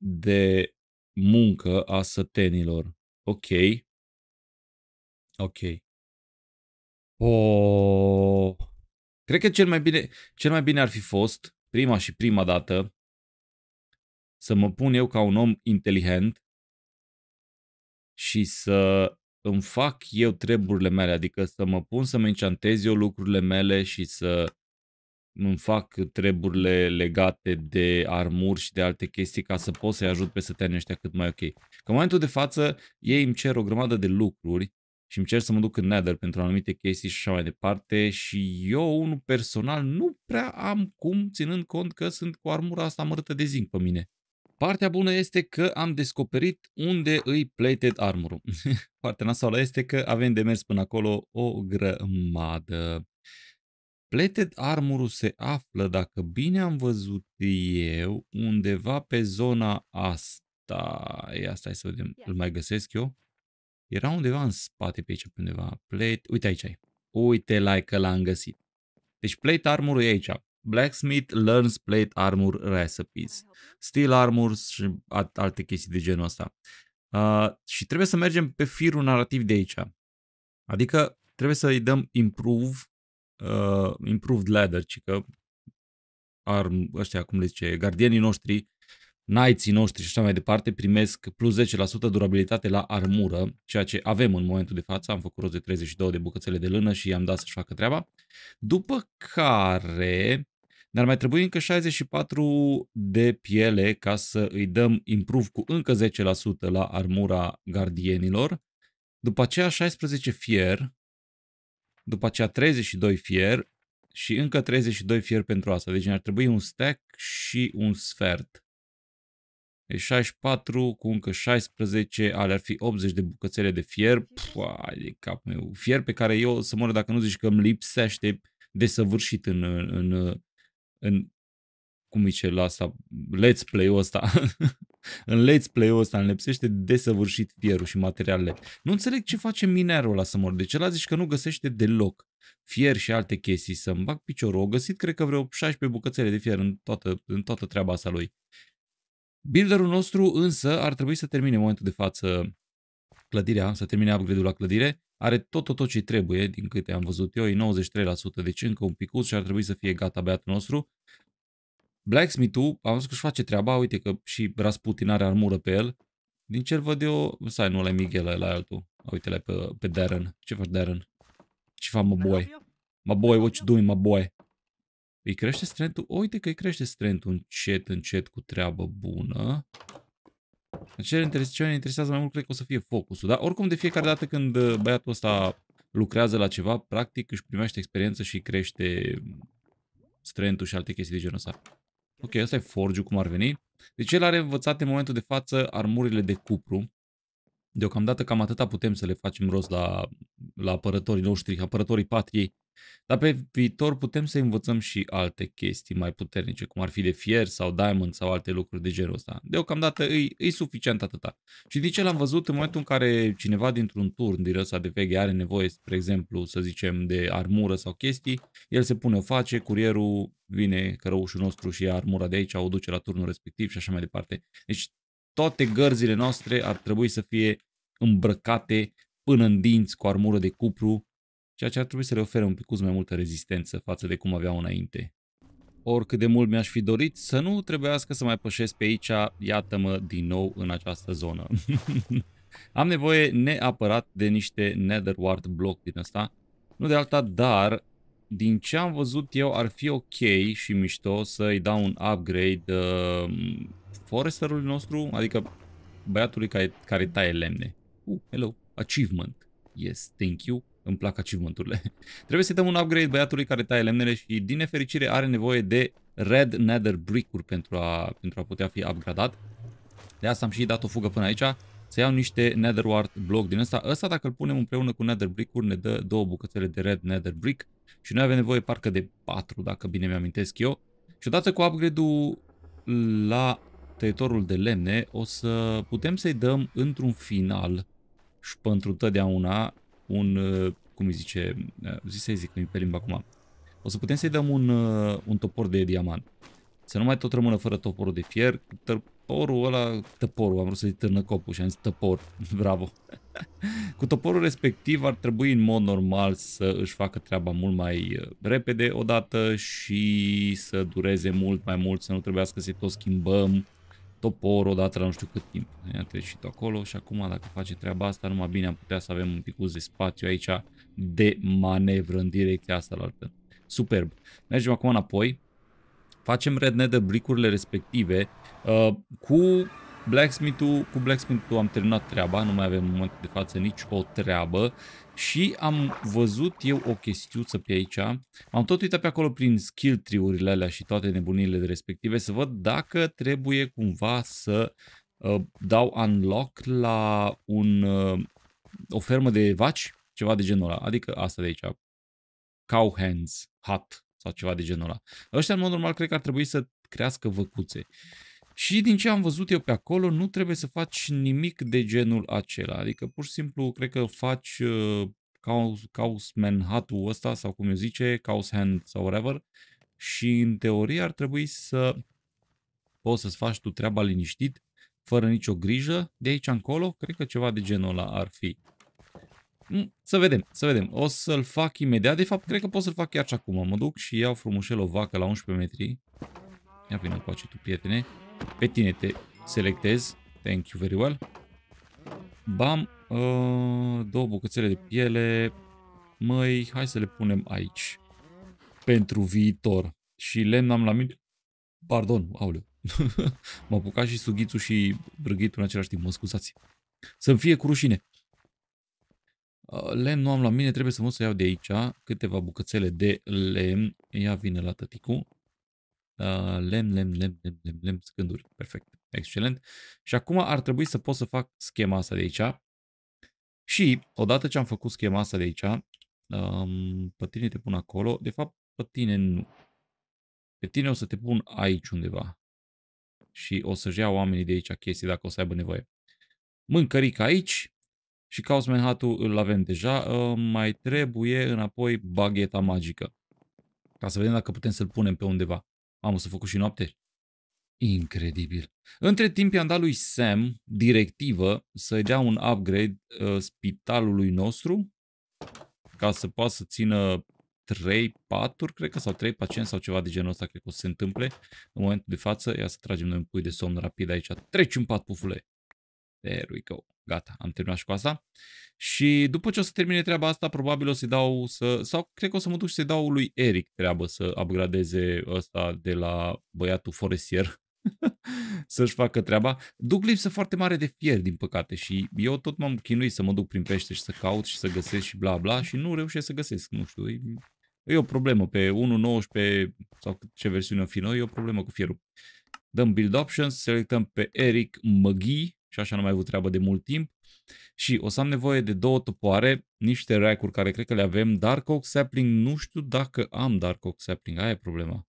de muncă a sătenilor. Ok. Ok. Oh. Cred că cel mai bine, cel mai bine ar fi fost, prima și prima dată, să mă pun eu ca un om inteligent și să îmi fac eu treburile mele, adică să mă pun să mă înceantez eu lucrurile mele și să îmi fac treburile legate de armuri și de alte chestii ca să pot să-i ajut pe săteanii ăștia cât mai ok. Că în momentul de față, ei îmi cer o grămadă de lucruri și îmi cer să mă duc în nether pentru anumite chestii și așa mai departe și eu, unul personal, nu prea am cum, ținând cont că sunt cu armura asta mărâtă de zinc pe mine. Partea bună este că am descoperit unde îi plated armorul. Partea nasoală este că avem de mers până acolo o grămadă. Plated armor se află, dacă bine am văzut eu, undeva pe zona asta. Ia, stai să vedem, îl mai găsesc eu. Era undeva în spate pe aici, pe undeva. Plate, uite aici ai. Uite la like, că l-am găsit. Deci plate armor e aici. Blacksmith learns plate armor recipes. Steel armor și alte chestii de genul ăsta. Uh, și trebuie să mergem pe firul narrativ de aici. Adică trebuie să îi dăm improve uh, improved ladder, ci că arm, ăștia, cum le zice, gardienii noștri, knights noștri și așa mai departe, primesc plus 10% durabilitate la armură, ceea ce avem în momentul de față. Am făcut rost de 32 de bucățele de lână și i-am dat să-și facă treaba. După care ne-ar mai trebui încă 64 de piele ca să îi dăm improve cu încă 10% la armura gardienilor. După aceea 16 fier, după aceea 32 fier și încă 32 fier pentru asta. Deci ne-ar trebui un stack și un sfert. Deci 64 cu încă 16, ale ar fi 80 de bucățele de fier. Pua, de cap meu. Fier pe care eu să mor dacă nu zici că îmi lipsește desăvârșit în, în, în, în cum zice la asta, let's play-ul ăsta. În Let's Play-ul ăsta înlepsește desăvârșit fierul și materialele. Nu înțeleg ce face minerul ăla să mor. De ce la zici că nu găsește deloc fier și alte chestii să-mi bag piciorul. O găsit, cred că, vreo 16 bucățele de fier în toată, în toată treaba asta lui. Builderul nostru însă ar trebui să termine în momentul de față clădirea, să termine upgrade-ul la clădire. Are tot, tot, tot ce trebuie, din câte am văzut eu, e 93%, deci încă un picuț și ar trebui să fie gata băiatul nostru. Blacksmith-ul, am văzut că își face treaba, uite că și Rasputin are armură pe el. Din ce văd eu, stai, nu le ai Miguel, la altul. Uite, le pe, pe Darren. Ce faci, Darren? Ce fac, mă boy? Mă boy, what you doing, mă boy? Îi crește strength -ul? Uite că îi crește strength încet, încet, cu treabă bună. Ce ne interesează mai mult, cred că o să fie focusul. Dar oricum, de fiecare dată când uh, băiatul ăsta lucrează la ceva, practic își primește experiență și crește strength și alte chestii de genul ăsta. Ok, ăsta e forge cum ar veni. Deci el are învățat în momentul de față armurile de cupru, Deocamdată cam atâta putem să le facem rost la, la apărătorii noștri, apărătorii patriei, dar pe viitor putem să învățăm și alte chestii mai puternice, cum ar fi de fier sau diamond sau alte lucruri de genul ăsta. Deocamdată e, e suficient atâta. Și de ce l-am văzut în momentul în care cineva dintr-un turn din ăsta de veche are nevoie, spre exemplu, să zicem, de armură sau chestii, el se pune o face, curierul vine cărăușul nostru și ia armura de aici, o duce la turnul respectiv și așa mai departe. Deci toate gărzile noastre ar trebui să fie îmbrăcate până în dinți cu armură de cupru, ceea ce ar trebui să le ofere un pic mai multă rezistență față de cum aveau înainte. Oricât de mult mi-aș fi dorit să nu trebuiască să mai pășesc pe aici, iată-mă din nou în această zonă. Am nevoie neapărat de niște netherward block din asta, nu de alta, dar din ce am văzut eu ar fi ok și mișto să-i dau un upgrade uh, foresterului nostru, adică băiatului care, care taie lemne. Uh, hello, achievement. Yes, thank you. Îmi plac achievement-urile. Trebuie să dăm un upgrade băiatului care taie lemnele și din nefericire are nevoie de red nether brick-uri pentru a, pentru a putea fi upgradat. De asta am și dat o fugă până aici. Să iau niște nether wart block din ăsta. Ăsta dacă îl punem împreună cu nether brick-uri ne dă două bucățele de red nether brick. Și noi avem nevoie parcă de patru dacă bine mi-amintesc eu. Și odată cu upgrade-ul la tăietorul de lemne, o să putem să-i dăm într-un final și pentru totdeauna un, uh, cum îi zice, uh, zi să-i zic pe limba acum, o să putem să-i dăm un, uh, un topor de diamant. Să nu mai tot rămână fără toporul de fier, tăporul ăla, tăporul, am vrut să târnă copul și am zis tăpor, bravo. Cu toporul respectiv ar trebui în mod normal să își facă treaba mult mai repede odată și să dureze mult mai mult, să nu trebuiască să-i tot schimbăm topor odată la nu știu cât timp. Ne-a trecut acolo și acum dacă face treaba asta, numai bine am putea să avem un pic de spațiu aici de manevră în direcția asta la altă. Superb. Mergem acum înapoi. Facem redne de bricurile respective uh, cu Blacksmith-ul, cu Blacksmith-ul am terminat treaba, nu mai avem în momentul de față nici o treabă și am văzut eu o chestiuță pe aici. am tot uitat pe acolo prin skill tree-urile alea și toate nebunile respective să văd dacă trebuie cumva să uh, dau unlock la un, uh, o fermă de vaci, ceva de genul ăla, adică asta de aici, cow hands, hat sau ceva de genul ăla. Ăștia în mod normal cred că ar trebui să crească văcuțe. Uh, și din ce am văzut eu pe acolo, nu trebuie să faci nimic de genul acela. Adică pur și simplu cred că faci uh, caus, caus manhatul ăsta sau cum eu zice, caus hand sau whatever și în teorie ar trebui să poți să-ți faci tu treaba liniștit, fără nicio grijă, de aici încolo, cred că ceva de genul ăla ar fi. Să vedem, să vedem. O să-l fac imediat. De fapt, cred că pot să-l fac chiar și acum. Mă duc și iau frumușel o vacă la 11 metri. Ia vină cu tu, prietene. Pe tine te selectez. Thank you very well. Bam. Uh, două bucățele de piele. Măi, hai să le punem aici. Pentru viitor. Și lemn am la mine. Pardon, auleu. M-a apucat și sughițul și brăghitul în același timp, mă scuzați. Să-mi fie cu rușine. Ă, lemn nu am la mine, trebuie să mă să iau de aici câteva bucățele de lemn. Ea vine la tăticu. Lem, ah, lem, lem, lem, lem, lem. scânduri. Perfect. Excelent. Și acum ar trebui să pot să fac schema asta de aici. Și odată ce am făcut schema asta de aici, um, pe tine te pun acolo. De fapt, pe tine nu. Pe tine o să te pun aici undeva. Și o să-și ia oamenii de aici chestii dacă o să aibă nevoie. Mâncărica aici. Și Caos Manhattan îl avem deja. Uh, mai trebuie înapoi bagheta magică. Ca să vedem dacă putem să-l punem pe undeva. Am să făcut și noapte? Incredibil. Între timp i-am dat lui Sam directivă să dea un upgrade uh, spitalului nostru ca să poată să țină 3 paturi, cred că, sau 3 pacienți sau ceva de genul ăsta, cred că o să se întâmple în momentul de față. Ia să tragem noi un pui de somn rapid aici. Treci un pat, pufule. There we go. Gata, am terminat și cu asta. Și după ce o să termine treaba asta, probabil o să-i dau să... Sau cred că o să mă duc și să-i dau lui Eric treaba să upgradeze ăsta de la băiatul forestier. să-și facă treaba. Duc lipsă foarte mare de fier, din păcate, și eu tot m-am chinuit să mă duc prin pește și să caut și să găsesc și bla bla și nu reușesc să găsesc, nu știu, e, e o problemă pe 1.19 sau ce versiune o fi noi, e o problemă cu fierul. Dăm build options, selectăm pe Eric McGee și așa nu mai avut treabă de mult timp. Și o să am nevoie de două topoare, niște rack-uri care cred că le avem, Dark Oak Sapling, nu știu dacă am Dark Oak Sapling, aia e problema.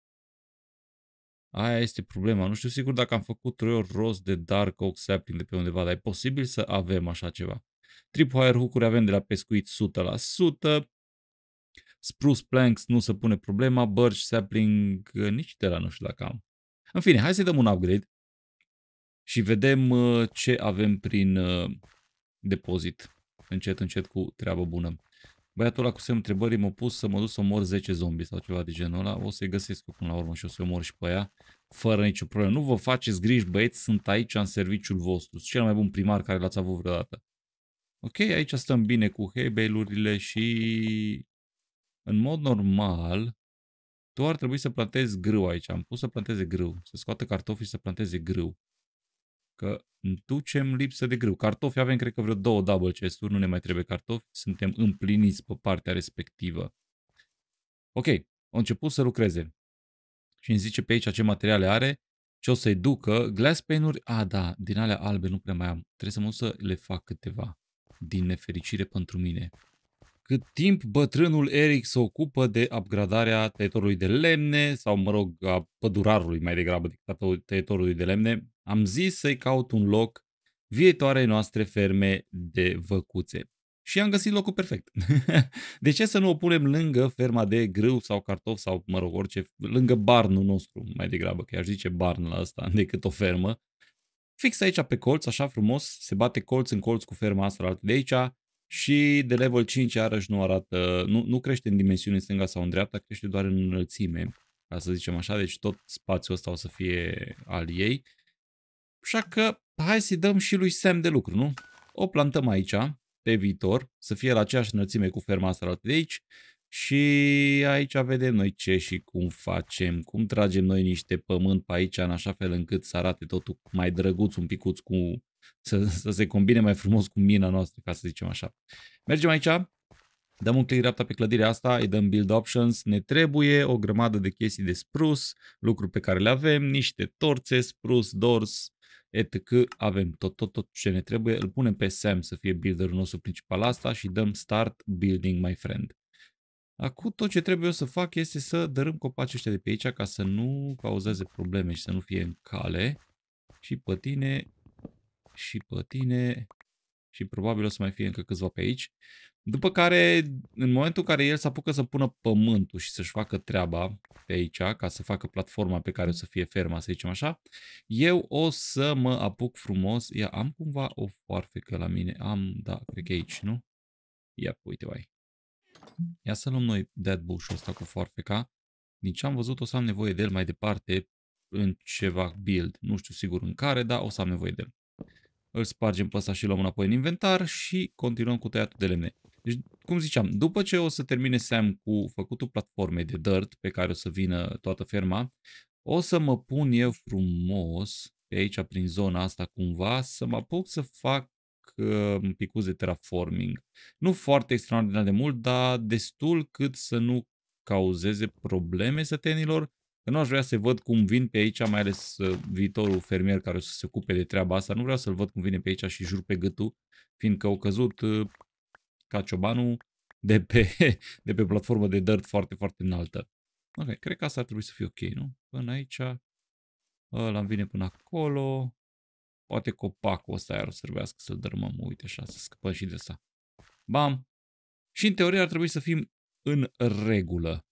Aia este problema. Nu știu sigur dacă am făcut ori rost de Dark Oak Sapling de pe undeva, dar e posibil să avem așa ceva. Tripwire hook-uri avem de la pescuit 100%. Spruce Planks nu se pune problema. Birch Sapling nici de la nu știu dacă am. În fine, hai să-i dăm un upgrade și vedem uh, ce avem prin uh, depozit. Încet, încet cu treabă bună. Băiatul ăla cu semn întrebării m-a pus să mă duc să omor 10 zombi sau ceva de genul ăla. O să-i găsesc eu până la urmă și o să-i omor și pe ea. Fără nicio problemă. Nu vă faceți griji, băieți, sunt aici în serviciul vostru. Sunt cel mai bun primar care l-ați avut vreodată. Ok, aici stăm bine cu hebelurile și în mod normal tu ar trebui să plantezi grâu aici. Am pus să planteze grâu, să scoată cartofii să planteze grâu că ducem lipsă de grâu. Cartofi avem, cred că, vreo două double chest-uri, nu ne mai trebuie cartofi, suntem împliniți pe partea respectivă. Ok, au început să lucreze și îmi zice pe aici ce materiale are, ce o să-i ducă. Glass pane-uri, a, da, din alea albe nu prea mai am. Trebuie să mă să le fac câteva, din nefericire pentru mine cât timp bătrânul Eric se ocupă de upgradarea tăietorului de lemne sau, mă rog, a pădurarului mai degrabă decât tăietorului de lemne, am zis să-i caut un loc viitoarei noastre ferme de văcuțe. Și am găsit locul perfect. de ce să nu o punem lângă ferma de grâu sau cartof sau, mă rog, orice, lângă barnul nostru, mai degrabă, că aș zice barn la asta decât o fermă. Fix aici pe colț, așa frumos, se bate colț în colț cu ferma asta de aici, și de level 5 iarăși nu arată, nu, nu crește în dimensiune în stânga sau în dreapta, crește doar în înălțime, ca să zicem așa, deci tot spațiul ăsta o să fie al ei. Așa că hai să-i dăm și lui Sam de lucru, nu? O plantăm aici, pe viitor, să fie la aceeași înălțime cu ferma asta de aici și aici vedem noi ce și cum facem, cum tragem noi niște pământ pe aici în așa fel încât să arate totul mai drăguț un picuț cu să, să se combine mai frumos cu mina noastră, ca să zicem așa. Mergem aici, dăm un click dreapta pe clădirea asta, îi dăm build options, ne trebuie o grămadă de chestii de sprus, lucruri pe care le avem, niște torțe, sprus, dors, etc. Avem tot, tot, tot ce ne trebuie, îl punem pe Sam să fie builderul nostru principal asta și dăm start building my friend. Acum tot ce trebuie eu să fac este să dărâm copacii ăștia de pe aici ca să nu cauzeze probleme și să nu fie în cale. Și pe tine și pe tine și probabil o să mai fie încă câțiva pe aici. După care, în momentul în care el se apucă să pună pământul și să-și facă treaba pe aici, ca să facă platforma pe care o să fie ferma, să zicem așa, eu o să mă apuc frumos. Ia, am cumva o foarfecă la mine. Am, da, cred că aici, nu? Ia, uite, vai. Ia să luăm noi dead bush-ul ăsta cu foarfeca. Nici am văzut, o să am nevoie de el mai departe în ceva build. Nu știu sigur în care, dar o să am nevoie de el îl spargem pe ăsta și luăm înapoi în inventar și continuăm cu tăiatul de lemne. Deci, cum ziceam, după ce o să termine Sam cu făcutul platformei de dirt, pe care o să vină toată ferma, o să mă pun eu frumos pe aici, prin zona asta cumva, să mă apuc să fac uh, um, un pic de terraforming. Nu foarte extraordinar de mult, dar destul cât să nu cauzeze probleme sătenilor că nu aș vrea să văd cum vin pe aici, mai ales uh, viitorul fermier care o să se ocupe de treaba asta, nu vreau să-l văd cum vine pe aici și jur pe gâtul, fiindcă au căzut uh, ca ciobanul de pe, de pe platformă de dirt foarte, foarte înaltă. Ok, cred că asta ar trebui să fie ok, nu? Până aici, ăla vine până acolo, poate copacul ăsta iar o să trebuiască să-l dărmăm, uite așa, să scăpăm și de asta. Bam! Și în teorie ar trebui să fim în regulă.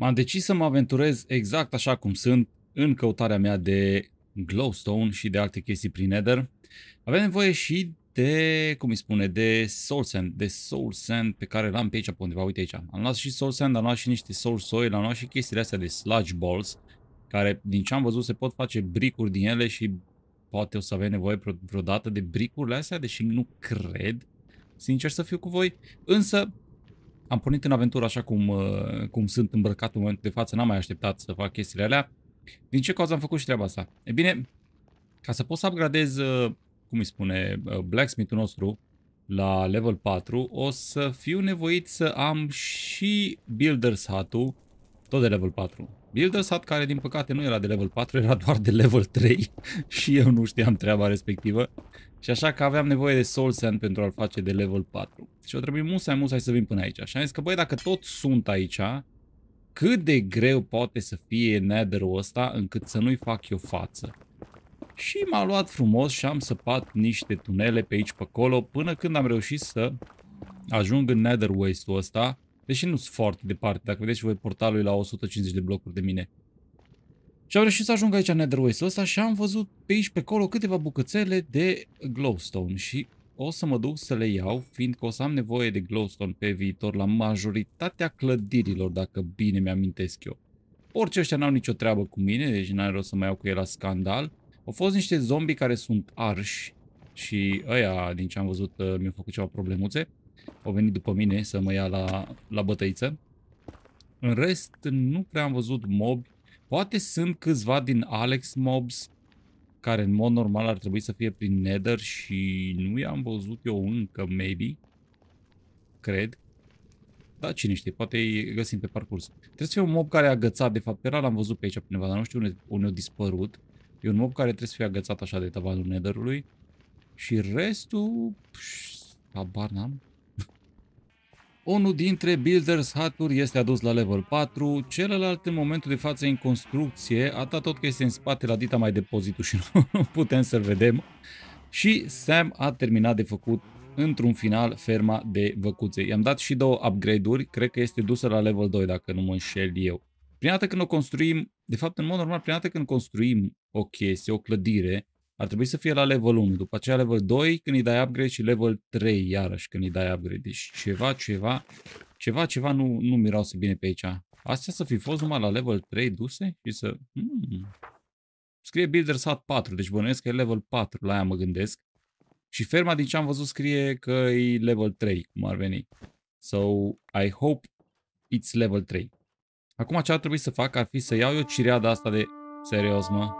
M-am decis să mă aventurez exact așa cum sunt în căutarea mea de glowstone și de alte chestii prin Nether. Avem nevoie și de, cum îi spune, de soul sand, de soul sand pe care l-am pe aici, pe undeva, uite aici. Am luat și soul sand, am luat și niște soul soil, am luat și chestiile astea de sludge balls, care, din ce am văzut, se pot face bricuri din ele și poate o să avem nevoie vreodată de bricurile astea, deși nu cred, sincer să fiu cu voi. Însă, am pornit în aventură așa cum, uh, cum sunt îmbrăcat în momentul de față, n-am mai așteptat să fac chestiile alea. Din ce cauză am făcut și treaba asta? E bine, ca să pot să upgradez, uh, cum îi spune, uh, blacksmith-ul nostru la level 4, o să fiu nevoit să am și Builder's Hat-ul, tot de level 4. Builder's Hat care din păcate nu era de level 4, era doar de level 3 și eu nu știam treaba respectivă. Și așa că aveam nevoie de Soul Sand pentru a-l face de level 4. Și o trebuie mult musai, musai să vin până aici. Și am zis că, băi, dacă tot sunt aici, cât de greu poate să fie nether-ul ăsta încât să nu-i fac eu față. Și m-a luat frumos și am săpat niște tunele pe aici, pe acolo, până când am reușit să ajung în nether waste-ul ăsta. Deși nu sunt foarte departe, dacă vedeți voi portalul e la 150 de blocuri de mine. Și am reușit să ajung aici în Netherwaste ăsta și am văzut pe aici, pe acolo, câteva bucățele de glowstone și o să mă duc să le iau, fiindcă o să am nevoie de glowstone pe viitor la majoritatea clădirilor, dacă bine mi-amintesc eu. Orice ăștia n-au nicio treabă cu mine, deci n-are rost să mai iau cu el la scandal. Au fost niște zombi care sunt arși și ăia, din ce am văzut, uh, mi-au făcut ceva problemuțe. Au venit după mine să mă ia la, la bătăiță. În rest, nu prea am văzut mobi Poate sunt câțiva din Alex Mobs care în mod normal ar trebui să fie prin Nether și nu i-am văzut eu încă, maybe. Cred. Da, cine știe, poate îi găsim pe parcurs. Trebuie să fie un mob care a agățat, de fapt, pe l-am văzut pe aici pe dar nu știu unde, unde a dispărut. E un mob care trebuie să fie agățat așa de tavanul netherului. Și restul... Habar n-am. Unul dintre Builders Hut-uri este adus la level 4, celălalt în momentul de față în construcție, atât tot că este în spate la dita mai depozitul și nu putem să-l vedem. Și Sam a terminat de făcut într-un final ferma de văcuțe. I-am dat și două upgrade-uri, cred că este dusă la level 2 dacă nu mă înșel eu. Prima dată când o construim, de fapt în mod normal, prima dată când construim o chestie, o clădire, ar trebui să fie la level 1, după aceea level 2 când îi dai upgrade și level 3 iarăși când îi dai upgrade. Deci ceva, ceva, ceva, ceva nu, nu mirau să bine pe aici. Astea să fi fost numai la level 3 duse și să... Hmm. Scrie Builder Sat 4, deci bănuiesc că e level 4, la aia mă gândesc. Și ferma din ce am văzut scrie că e level 3, cum ar veni. So, I hope it's level 3. Acum ce ar trebui să fac ar fi să iau eu cireada asta de... Serios, mă?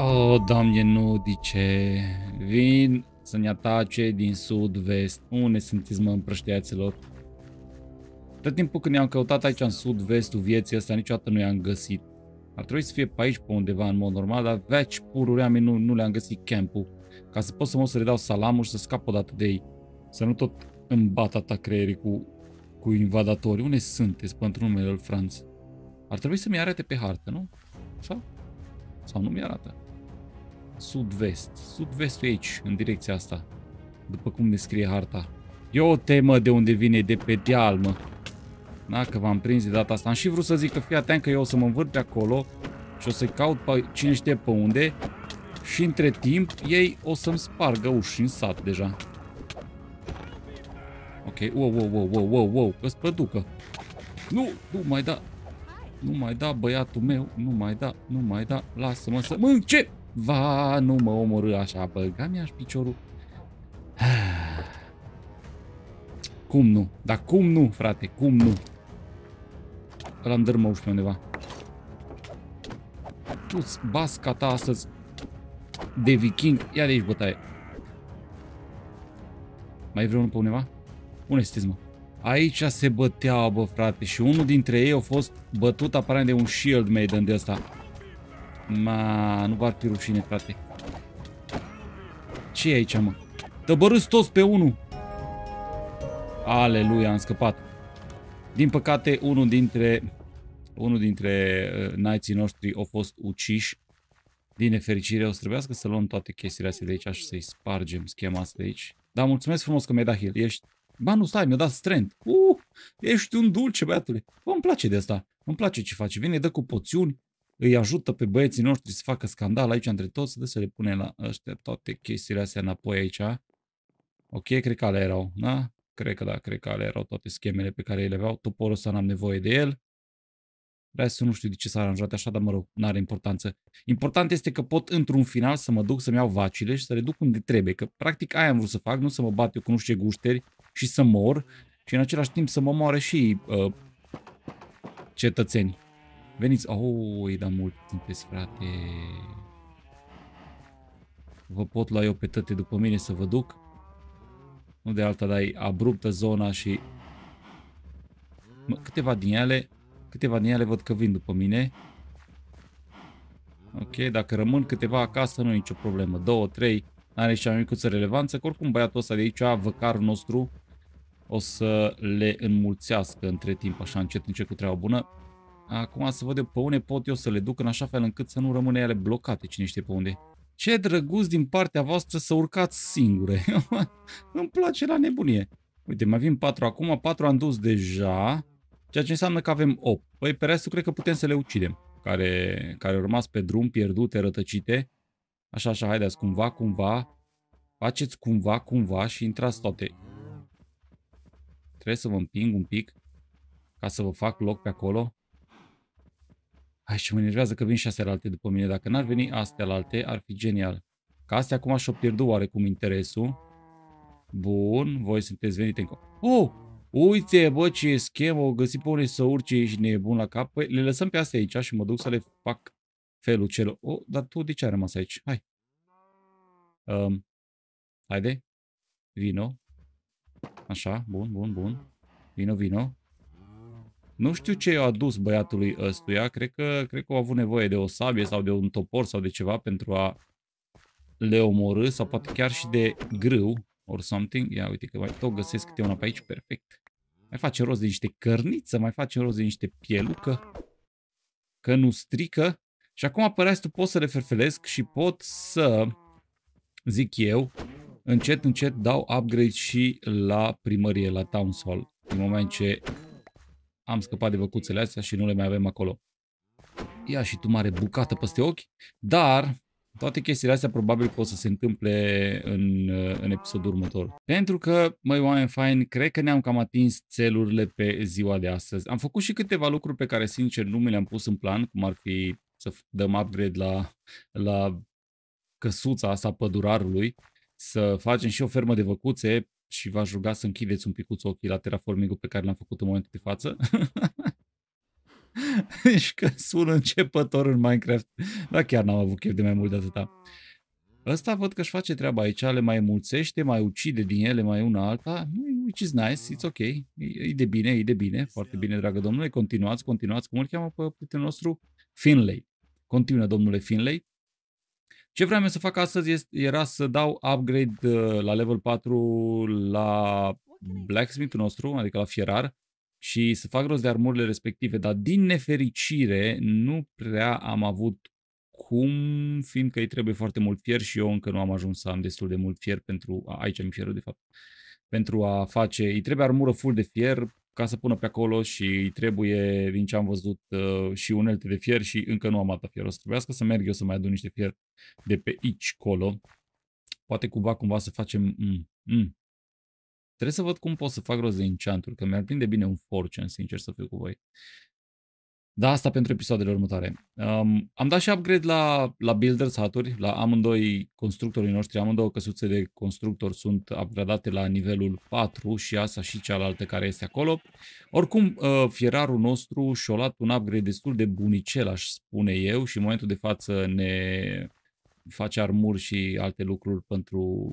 Oh, doamne ce? vin să ne atace din sud-vest. Unde sunteți, mă, împrășteaților? Tot timpul când ne-am căutat aici în sud-vestul vieții ăsta, niciodată nu i-am găsit. Ar trebui să fie pe aici, pe undeva, în mod normal, dar veci pururi oameni nu, nu le-am găsit campul. Ca să pot să mă să redau salamul și să scap odată de ei. Să nu tot îmi bat ata creierii cu, cu invadatori. Unde sunteți, pentru numele lui Franț? Ar trebui să-mi arate pe hartă, nu? Sau? Sau nu mi arată? sud-vest. Sud-vestul aici, în direcția asta. După cum ne scrie harta. E o temă de unde vine, de pe deal, mă. Da, că v-am prins de data asta. Am și vrut să zic că fii atent că eu o să mă învârt pe acolo și o să caut pe cine știe pe unde și între timp ei o să-mi spargă uși în sat deja. Ok, wow, wow, wow, wow, wow, wow, că spăducă. Nu, nu mai da. Nu mai da, băiatul meu, nu mai da, nu mai da, lasă-mă să mânc ce? Va, nu mă omorâ așa, băga mi-aș piciorul. Cum nu? Dar cum nu, frate? Cum nu? Ăla îmi dărmă pe undeva. Tu-ți basca ta astăzi de viking. Ia de aici bătaie. Mai vreau vreunul pe undeva? Unde sunteți, mă? Aici se băteau, bă, frate, și unul dintre ei a fost bătut aparent de un shield maiden de ăsta. Ma, nu v-ar fi rușine, frate. ce e aici, mă? Tăbărâți toți pe unul! Aleluia, am scăpat. Din păcate, unul dintre, unul dintre uh, naiții noștri a fost uciși. Din nefericire, o să trebuiască să luăm toate chestiile astea de aici și să-i spargem schema asta de aici. Dar mulțumesc frumos că mi-ai dat heal. Ești... Ba, nu, stai, mi-a dat strength. Uh, ești un dulce, băiatule. Bă, îmi place de asta. Îmi place ce faci. Vine, dă cu poțiuni îi ajută pe băieții noștri să facă scandal aici între toți, să să le pune la ăștia toate chestiile astea înapoi aici. Ok, cred că alea erau, da? Cred că da, cred că alea erau toate schemele pe care le aveau. Toporul ăsta n-am nevoie de el. Restul nu știu de ce s-a aranjat așa, dar mă rog, n-are importanță. Important este că pot într-un final să mă duc să-mi iau vacile și să le duc unde trebuie. Că practic aia am vrut să fac, nu să mă bat eu cu nu știu ce gușteri și să mor și în același timp să mă moare și uh, cetățeni. Veniți, oh, e da mult pe frate. Vă pot lua eu pe tăte după mine să vă duc. Nu de alta, dar e abruptă zona și... Mă, câteva din ele, câteva din ele văd că vin după mine. Ok, dacă rămân câteva acasă, nu e nicio problemă. Două, trei, n-are mai micuță relevanță, că oricum băiatul ăsta de aici, văcarul nostru, o să le înmulțească între timp, așa încet, încet cu treaba bună. Acum să văd eu pe unde pot eu să le duc în așa fel încât să nu rămâne ele blocate, cine știe pe unde. Ce drăguț din partea voastră să urcați singure. Îmi place la nebunie. Uite, mai avem 4 acum, 4 am dus deja, ceea ce înseamnă că avem 8. Păi pe restul cred că putem să le ucidem, care, care au rămas pe drum, pierdute, rătăcite. Așa, așa, haideți, cumva, cumva, faceți cumva, cumva și intrați toate. Trebuie să vă împing un pic ca să vă fac loc pe acolo. Hai și mă enervează că vin și astea alte după mine. Dacă n-ar veni astea alte, ar fi genial. Ca astea acum și-o pierdu oarecum interesul. Bun, voi sunteți venite încă. Oh, uite bă ce schemă, o găsit pe unii să urce, ești nebun la cap. Păi le lăsăm pe astea aici și mă duc să le fac felul celor. Oh, dar tu de ce ai rămas aici? Hai. Um, haide. Vino. Așa, bun, bun, bun. Vino, vino. Nu știu ce i-a adus băiatului ăstuia, cred că, cred că au avut nevoie de o sabie sau de un topor sau de ceva pentru a le omorâ sau poate chiar și de grâu or something. Ia uite că mai tot găsesc câte una pe aici, perfect. Mai facem rost de niște cărniță, mai facem rost de niște pielucă, că nu strică. Și acum apăreați tu pot să le ferfelesc și pot să, zic eu, încet, încet dau upgrade și la primărie, la town hall. În moment ce am scăpat de văcuțele astea și nu le mai avem acolo. Ia și tu mare bucată peste ochi, dar toate chestiile astea probabil că o să se întâmple în, uh, în episodul următor. Pentru că, măi oameni fain, cred că ne-am cam atins țelurile pe ziua de astăzi. Am făcut și câteva lucruri pe care, sincer, nu mi le-am pus în plan, cum ar fi să dăm upgrade la, la căsuța asta pădurarului, să facem și o fermă de văcuțe, și v-aș ruga să închideți un picuț ochii la terraforming pe care l-am făcut în momentul de față. și că sună începător în Minecraft, dar chiar n-am avut chef de mai mult de atâta. Ăsta văd că își face treaba aici, le mai mulțește, mai ucide din ele mai una alta, which is nice, it's ok, e, e de bine, e de bine, foarte bine, dragă domnule, continuați, continuați, cum îl cheamă pe prietenul nostru? Finlay. Continuă, domnule Finlay, ce vreau să fac astăzi este, era să dau upgrade uh, la level 4 la blacksmith nostru, adică la fierar, și să fac rost de armurile respective, dar din nefericire nu prea am avut cum, fiindcă îi trebuie foarte mult fier și eu încă nu am ajuns să am destul de mult fier pentru, aici am fierul de fapt, pentru a face, îi trebuie armură full de fier ca să pună pe acolo și îi trebuie, din ce am văzut, uh, și unelte de fier și încă nu am atât fier. O să trebuiască să merg eu să mai adun niște fier de pe aici, colo. Poate cumva, cumva să facem... Mm, mm. Trebuie să văd cum pot să fac rost de enchant că mi-ar prinde bine un fortune, sincer să fiu cu voi. Da, asta pentru episoadele următoare. Um, am dat și upgrade la, la Builders Haturi, la amândoi constructorii noștri, amândouă căsuțe de constructor. sunt upgradate la nivelul 4 și asta și cealaltă care este acolo. Oricum, uh, fierarul nostru și-a luat un upgrade destul de bunicel, aș spune eu, și în momentul de față ne face armuri și alte lucruri pentru,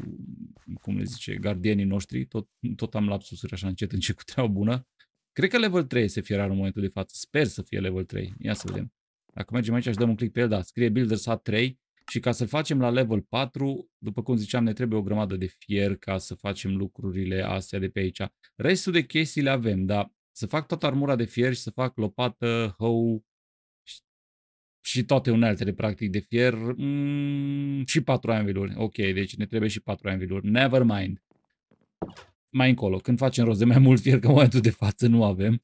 cum le zice, gardienii noștri. Tot, tot am lapsusuri așa încet, încet cu treaba bună. Cred că level 3 este Ferrari în momentul de față. Sper să fie level 3. Ia să vedem. Dacă mergem aici și dăm un click pe el, da, scrie Builder Sat 3 și ca să-l facem la level 4, după cum ziceam, ne trebuie o grămadă de fier ca să facem lucrurile astea de pe aici. Restul de chestii le avem, dar să fac toată armura de fier și să fac lopată, hău și toate unealtele, practic de fier mm, și 4 anviluri. Ok, deci ne trebuie și 4 anviluri. Never mind mai încolo, când facem rost de mai mult fier, că în momentul de față nu avem.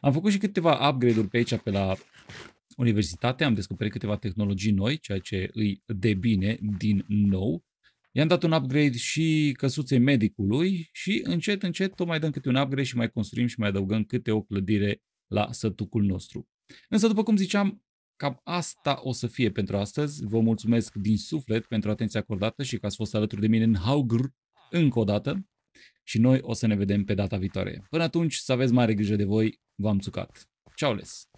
Am făcut și câteva upgrade-uri pe aici, pe la universitate, am descoperit câteva tehnologii noi, ceea ce îi de bine din nou. I-am dat un upgrade și căsuței medicului și încet, încet tot mai dăm câte un upgrade și mai construim și mai adăugăm câte o clădire la sătucul nostru. Însă, după cum ziceam, cam asta o să fie pentru astăzi. Vă mulțumesc din suflet pentru atenția acordată și că ați fost alături de mine în Haugr încă o dată și noi o să ne vedem pe data viitoare. Până atunci, să aveți mare grijă de voi, v-am țucat. Ceau les!